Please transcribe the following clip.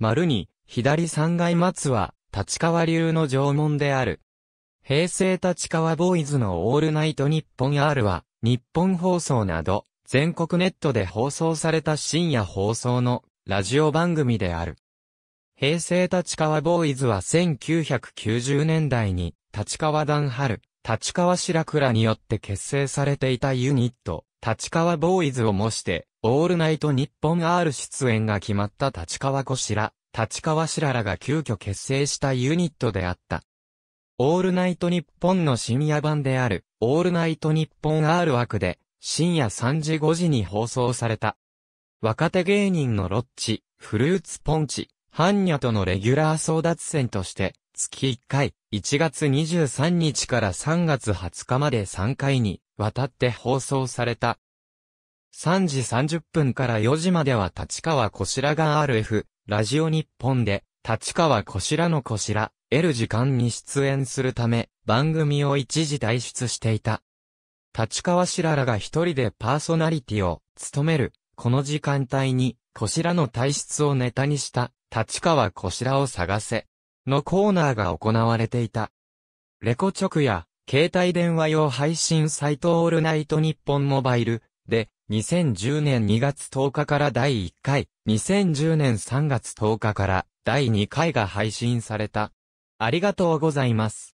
丸に、左三階松は、立川流の縄文である。平成立川ボーイズのオールナイト日本 R は、日本放送など、全国ネットで放送された深夜放送のラジオ番組である。平成立川ボーイズは1990年代に立川段春、立川白倉によって結成されていたユニット立川ボーイズを模して、オールナイト日本 R 出演が決まった立川こしら、立川しららが急遽結成したユニットであった。オールナイト日本の深夜版である、オールナイト日本 R 枠で、深夜3時5時に放送された。若手芸人のロッチ、フルーツポンチ、ハンニャとのレギュラー争奪戦として、月1回、1月23日から3月20日まで3回にわたって放送された。3時30分から4時までは立川こしらが RF、ラジオ日本で、立川こしらのこしら、L 時間に出演するため、番組を一時退出していた。立川しららが一人でパーソナリティを務める、この時間帯に、こしらの体質をネタにした、立川こしらを探せ、のコーナーが行われていた。レコ直や、携帯電話用配信サイトオールナイトニッポンモバイルで、2010年2月10日から第1回、2010年3月10日から第2回が配信された。ありがとうございます。